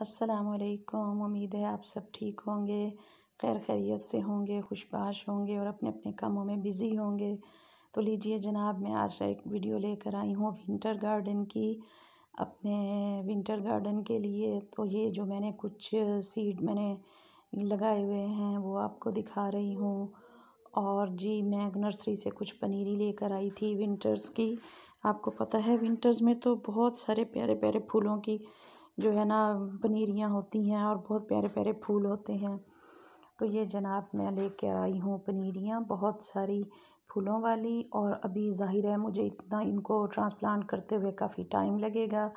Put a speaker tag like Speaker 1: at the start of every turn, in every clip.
Speaker 1: अस्सलाम उम्मीद है आप सब ठीक होंगे खैर खैरियत से होंगे खुशबाश होंगे और अपने अपने कामों में बिज़ी होंगे तो लीजिए जनाब मैं आज एक वीडियो लेकर आई हूँ विंटर गार्डन की अपने विंटर गार्डन के लिए तो ये जो मैंने कुछ सीड मैंने लगाए हुए हैं वो आपको दिखा रही हूँ और जी मैं नर्सरी से कुछ पनीरी लेकर आई थी विंटर्स की आपको पता है विंटर्स में तो बहुत सारे प्यारे प्यारे फूलों की जो है ना पनीरियाँ होती हैं और बहुत प्यारे प्यारे फूल होते हैं तो ये जनाब मैं लेकर आई हूँ पनीरियाँ बहुत सारी फूलों वाली और अभी ज़ाहिर है मुझे इतना इनको ट्रांसप्लांट करते हुए काफ़ी टाइम लगेगा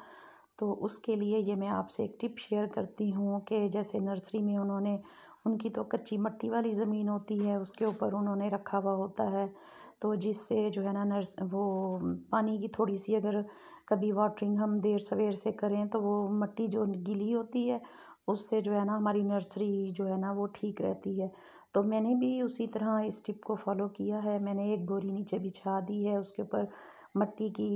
Speaker 1: तो उसके लिए ये मैं आपसे एक टिप शेयर करती हूँ कि जैसे नर्सरी में उन्होंने उनकी तो कच्ची मट्टी वाली ज़मीन होती है उसके ऊपर उन्होंने रखा हुआ होता है तो जिससे जो है ना नर्स वो पानी की थोड़ी सी अगर कभी वाटरिंग हम देर सवेर से करें तो वो मिट्टी जो गीली होती है उससे जो है ना हमारी नर्सरी जो है ना वो ठीक रहती है तो मैंने भी उसी तरह इस टिप को फॉलो किया है मैंने एक बोरी नीचे बिछा दी है उसके ऊपर मिट्टी की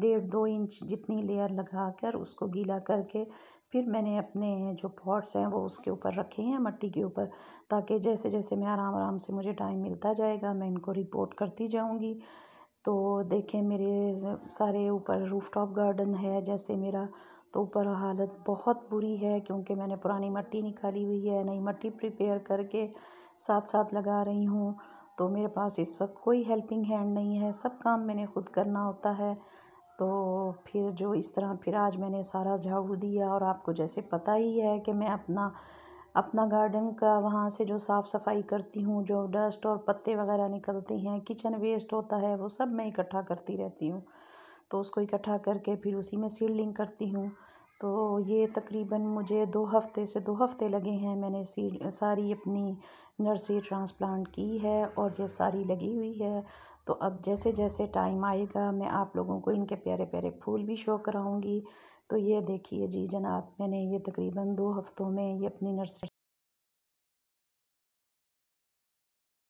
Speaker 1: डेढ़ दो इंच जितनी लेयर लगा कर उसको गीला करके फिर मैंने अपने जो पॉट्स हैं वो उसके ऊपर रखे हैं मिट्टी के ऊपर ताकि जैसे जैसे मैं आराम आराम से मुझे टाइम मिलता जाएगा मैं इनको रिपोर्ट करती जाऊँगी तो देखें मेरे सारे ऊपर रूफटॉप गार्डन है जैसे मेरा तो ऊपर हालत बहुत बुरी है क्योंकि मैंने पुरानी मट्टी निकाली हुई है नई मिट्टी प्रिपेयर करके साथ साथ लगा रही हूँ तो मेरे पास इस वक्त कोई हेल्पिंग हैंड नहीं है सब काम मैंने खुद करना होता है तो फिर जो इस तरह फिर आज मैंने सारा झाड़ू दिया और आपको जैसे पता ही है कि मैं अपना अपना गार्डन का वहाँ से जो साफ़ सफाई करती हूँ जो डस्ट और पत्ते वगैरह निकलते हैं किचन वेस्ट होता है वो सब मैं इकट्ठा करती रहती हूँ तो उसको इकट्ठा करके फिर उसी में सीडलिंग करती हूँ तो ये तकरीबन मुझे दो हफ़्ते से दो हफ़्ते लगे हैं मैंने सीड सारी अपनी नर्सरी ट्रांसप्लांट की है और ये सारी लगी हुई है तो अब जैसे जैसे टाइम आएगा मैं आप लोगों को इनके प्यारे प्यारे फूल भी शो कराऊंगी तो ये देखिए जी जनाब मैंने ये तकरीबन दो हफ़्तों में ये अपनी नर्सरी